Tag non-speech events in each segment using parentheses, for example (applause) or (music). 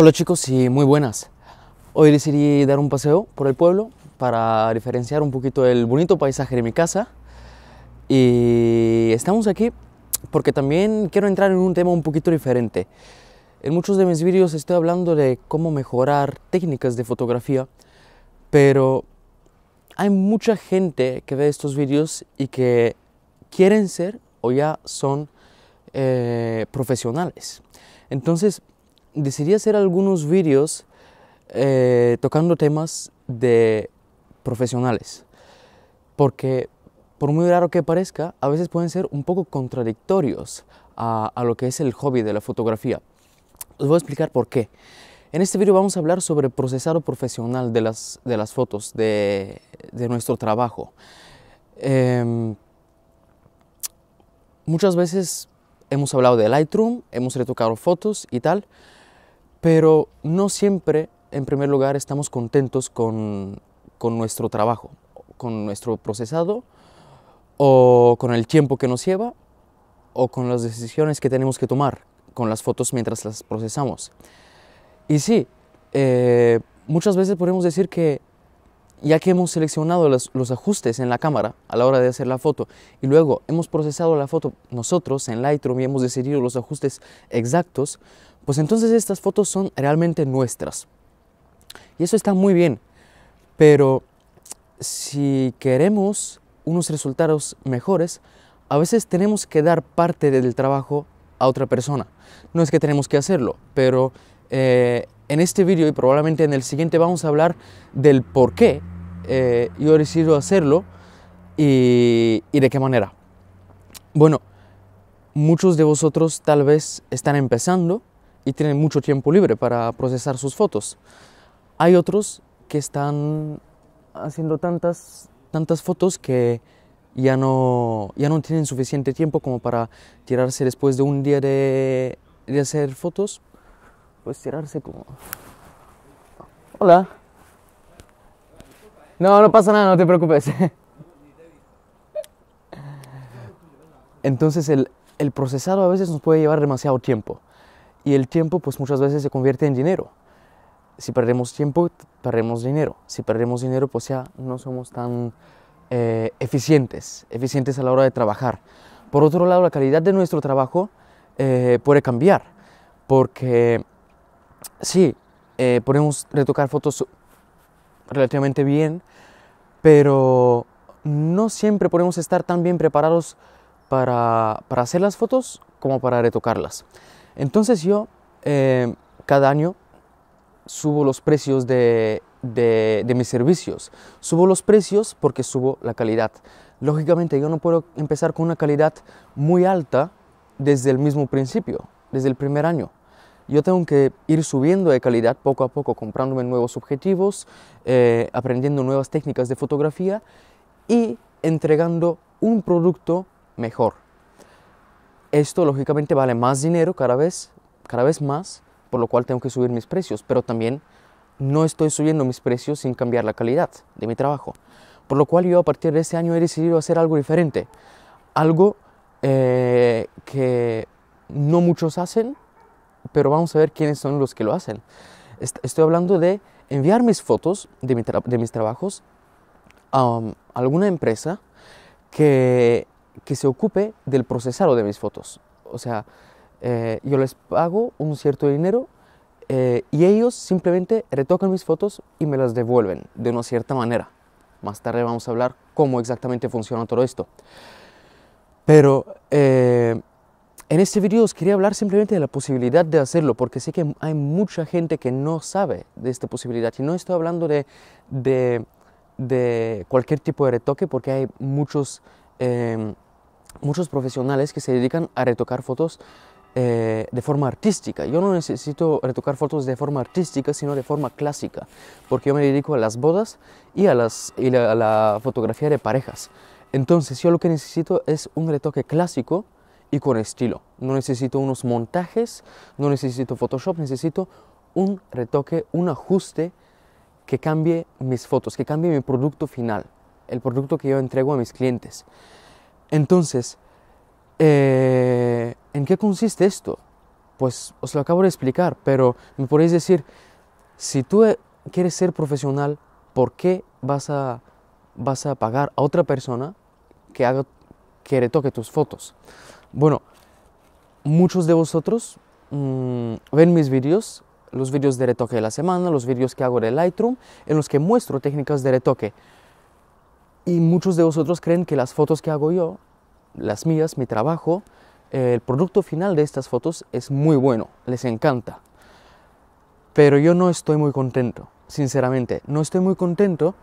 Hola chicos y muy buenas. Hoy decidí dar un paseo por el pueblo para diferenciar un poquito el bonito paisaje de mi casa. Y estamos aquí porque también quiero entrar en un tema un poquito diferente. En muchos de mis vídeos estoy hablando de cómo mejorar técnicas de fotografía, pero hay mucha gente que ve estos vídeos y que quieren ser o ya son eh, profesionales. Entonces, decidí hacer algunos vídeos eh, tocando temas de profesionales, porque por muy raro que parezca, a veces pueden ser un poco contradictorios a, lo que es el hobby de la fotografía. Os voy a explicar por qué. En este vídeo vamos a hablar sobre procesado profesional de las, de las fotos, de, de nuestro trabajo. Em, muchas veces hemos hablado de Lightroom, hemos retocado fotos y tal, pero no siempre, en primer lugar, estamos contentos con, con nuestro trabajo, con nuestro procesado, o con el tiempo que nos lleva, o con las decisiones que tenemos que tomar con las fotos mientras las procesamos. Y sí, eh, muchas veces podemos decir que ya que hemos seleccionado los, los, ajustes en la cámara a la hora de hacer la foto y luego hemos procesado la foto nosotros en Lightroom y hemos decidido los ajustes exactos, pues entonces estas fotos son realmente nuestras. Y eso está muy bien, pero si queremos unos resultados mejores, a veces tenemos que dar parte del trabajo a otra persona. No es que tenemos que hacerlo, pero eh, en este vídeo y probablemente en el siguiente vamos a hablar del por qué eh, yo he decidido hacerlo y de qué manera. Bueno, muchos de vosotros tal vez están empezando y tienen mucho tiempo libre para procesar sus fotos. Hay otros que están haciendo tantas, tantas fotos que ya no, ya no tienen suficiente tiempo como para tirarse después de un día de, hacer fotos, pues tirarse como... Hola. No, no pasa nada, no te preocupes. (laughs) Entonces el, el procesado a veces nos puede llevar demasiado tiempo. Y el tiempo pues muchas veces se convierte en dinero. Si perdemos tiempo, perdemos dinero. Si perdemos dinero, pues ya no somos tan eh, eficientes, eficientes a la hora de trabajar. Por otro lado, la calidad de nuestro trabajo eh, puede cambiar, porque sí, eh, podemos retocar fotos relativamente bien, pero no siempre podemos estar tan bien preparados para, para hacer las fotos como para retocarlas. Entonces yo eh, cada año subo los precios de, mis servicios. Subo los precios porque subo la calidad. Lógicamente yo no puedo empezar con una calidad muy alta desde el mismo principio, desde el primer año. Yo tengo que ir subiendo de calidad poco a poco, comprándome nuevos objetivos, eh, aprendiendo nuevas técnicas de fotografía y entregando un producto mejor. Esto lógicamente vale más dinero cada vez, cada vez más, por lo cual tengo que subir mis precios, pero también no estoy subiendo mis precios sin cambiar la calidad de mi trabajo. Por lo cual yo a partir de este año he decidido hacer algo diferente, algo eh, que no muchos hacen, pero vamos a ver quiénes son los que lo hacen. estoy hablando de enviar mis fotos de, mis trabajos a um, alguna empresa que que se ocupe del procesado de mis fotos. O sea, eh, yo les pago un cierto dinero eh, y ellos simplemente retocan mis fotos y me las devuelven de una cierta manera. Más tarde vamos a hablar cómo exactamente funciona todo esto. Pero eh, en este video os quería hablar simplemente de la posibilidad de hacerlo, porque sé que hay mucha gente que no sabe de esta posibilidad. Y no estoy hablando de, de, cualquier tipo de retoque, porque hay muchos muchos profesionales que se dedican a retocar fotos eh, de forma artística. Yo no necesito retocar fotos de forma artística, sino de forma clásica, porque yo me dedico a las bodas y a la fotografía de parejas. Entonces yo lo que necesito es un retoque clásico y con estilo. No necesito unos montajes, no necesito Photoshop, necesito un retoque, un ajuste que cambie mis fotos, que cambie mi producto final, el producto que yo entrego a mis clientes. Entonces, eh, ¿en qué consiste esto? Pues os lo acabo de explicar, pero me podéis decir, si tú eh, quieres ser profesional, ¿por qué vas a, pagar a otra persona que, haga, que retoque tus fotos? Bueno, muchos de vosotros mm, ven mis vídeos, los vídeos de retoque de la semana, los vídeos que hago de Lightroom, en los que muestro técnicas de retoque. Y muchos de vosotros creen que las fotos que hago yo, las mías, mi trabajo, eh, el producto final de estas fotos es muy bueno, les encanta. Pero yo no estoy muy contento, sinceramente. No estoy muy contento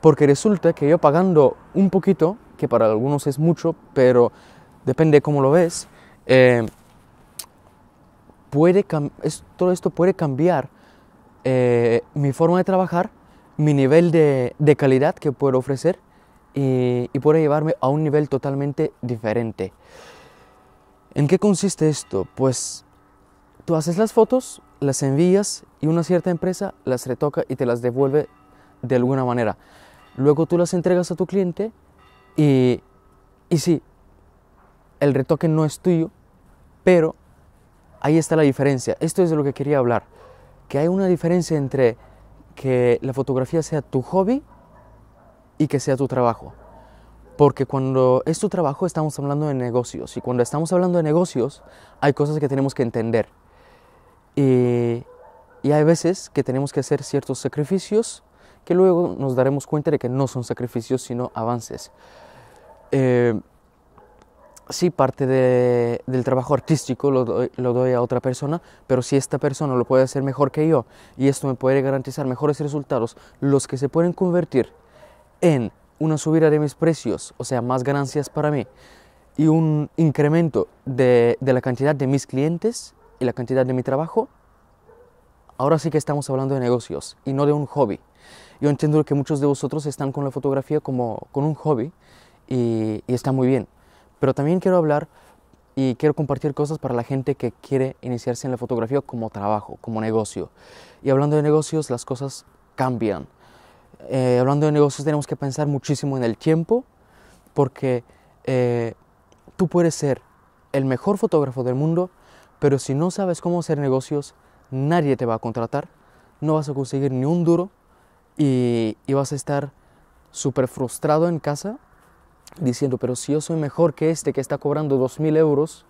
porque resulta que yo pagando un poquito, que para algunos es mucho, pero depende cómo lo ves, eh, puede es, todo esto puede cambiar eh, mi forma de trabajar, mi nivel de calidad que puedo ofrecer y, puede llevarme a un nivel totalmente diferente. ¿En qué consiste esto? Pues tú haces las fotos, las envías y una cierta empresa las retoca y te las devuelve de alguna manera. Luego tú las entregas a tu cliente y, y sí, el retoque no es tuyo, pero ahí está la diferencia. Esto es de lo que quería hablar, que hay una diferencia entre que la fotografía sea tu hobby y que sea tu trabajo. Porque cuando es tu trabajo estamos hablando de negocios y cuando estamos hablando de negocios hay cosas que tenemos que entender. Y, hay veces que tenemos que hacer ciertos sacrificios que luego nos daremos cuenta de que no son sacrificios sino avances. Eh, sí, parte del trabajo artístico lo doy, a otra persona, pero si esta persona lo puede hacer mejor que yo y esto me puede garantizar mejores resultados, los que se pueden convertir en una subida de mis precios, o sea, más ganancias para mí, y un incremento de, la cantidad de mis clientes y la cantidad de mi trabajo, ahora sí que estamos hablando de negocios y no de un hobby. Yo entiendo que muchos de vosotros están con la fotografía como con un hobby y está muy bien, pero también quiero hablar y quiero compartir cosas para la gente que quiere iniciarse en la fotografía como trabajo, como negocio. Y hablando de negocios, las cosas cambian. Eh, hablando de negocios tenemos que pensar muchísimo en el tiempo, porque eh, tú puedes ser el mejor fotógrafo del mundo, pero si no sabes cómo hacer negocios, nadie te va a contratar, no vas a conseguir ni un duro y, y vas a estar súper frustrado en casa diciendo, pero si yo soy mejor que este que está cobrando 2.000 euros,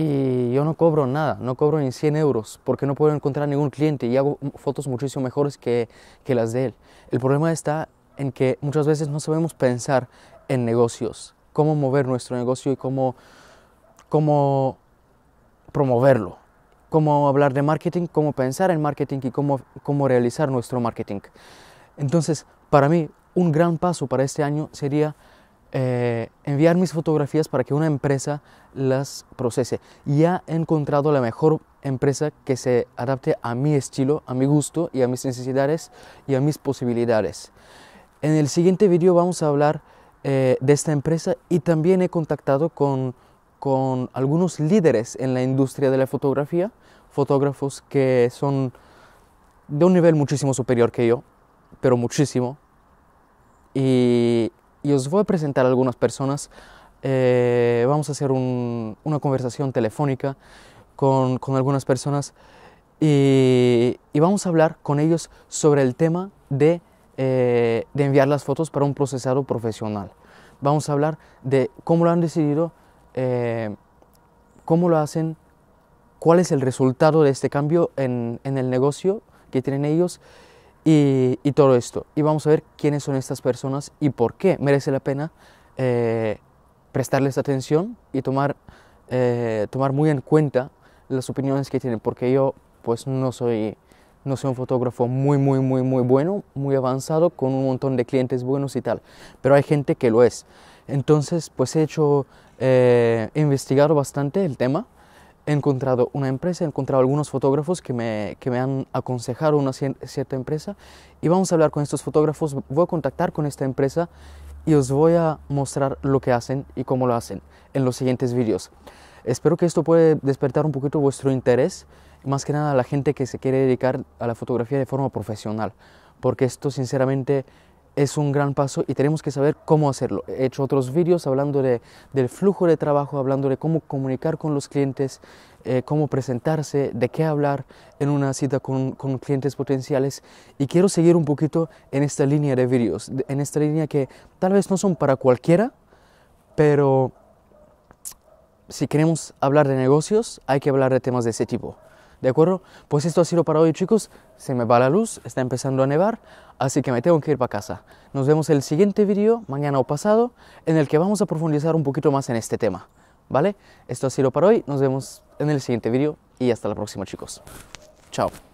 y yo no cobro nada, no cobro ni 100 euros porque no puedo encontrar ningún cliente y hago fotos muchísimo mejores que, que las de él. El problema está en que muchas veces no sabemos pensar en negocios, cómo mover nuestro negocio y cómo, cómo promoverlo, cómo hablar de marketing, cómo pensar en marketing y cómo, cómo realizar nuestro marketing. Entonces, para mí, un gran paso para este año sería eh, enviar mis fotografías para que una empresa las procese. Ya he encontrado la mejor empresa que se adapte a mi estilo, a mi gusto y a mis necesidades y a mis posibilidades. En el siguiente vídeo vamos a hablar eh, de esta empresa y también he contactado con, con algunos líderes en la industria de la fotografía, fotógrafos que son de un nivel muchísimo superior que yo, pero muchísimo. Y y os voy a presentar a algunas personas. Eh, vamos a hacer una conversación telefónica con, con algunas personas y, y, vamos a hablar con ellos sobre el tema de, eh, de enviar las fotos para un procesado profesional. Vamos a hablar de cómo lo han decidido, eh, cómo lo hacen, cuál es el resultado de este cambio en, en el negocio que tienen ellos y, todo esto. Y vamos a ver quiénes son estas personas y por qué merece la pena eh, prestarles atención y tomar, eh, tomar muy en cuenta las opiniones que tienen, porque yo pues no soy, no soy un fotógrafo muy, muy, muy, muy bueno, muy avanzado, con un montón de clientes buenos y tal, pero hay gente que lo es. Entonces, pues he hecho, eh, he investigado bastante el tema he encontrado una empresa, he encontrado algunos fotógrafos que me, que me han aconsejado una cierta empresa y vamos a hablar con estos fotógrafos, voy a contactar con esta empresa y os voy a mostrar lo que hacen y cómo lo hacen en los siguientes vídeos. Espero que esto puede despertar un poquito vuestro interés, más que nada a la gente que se quiere dedicar a la fotografía de forma profesional, porque esto sinceramente es un gran paso y tenemos que saber cómo hacerlo. He hecho otros vídeos hablando de, del flujo de trabajo, hablando de cómo comunicar con los clientes, eh, cómo presentarse, de qué hablar en una cita con, con, clientes potenciales. Y quiero seguir un poquito en esta línea de vídeos, en esta línea que tal vez no son para cualquiera, pero si queremos hablar de negocios, hay que hablar de temas de ese tipo. ¿De acuerdo? Pues esto ha sido para hoy chicos, se me va la luz, está empezando a nevar, así que me tengo que ir para casa. Nos vemos el siguiente vídeo, mañana o pasado, en el que vamos a profundizar un poquito más en este tema. ¿Vale? Esto ha sido para hoy, nos vemos en el siguiente vídeo y hasta la próxima chicos. Chao.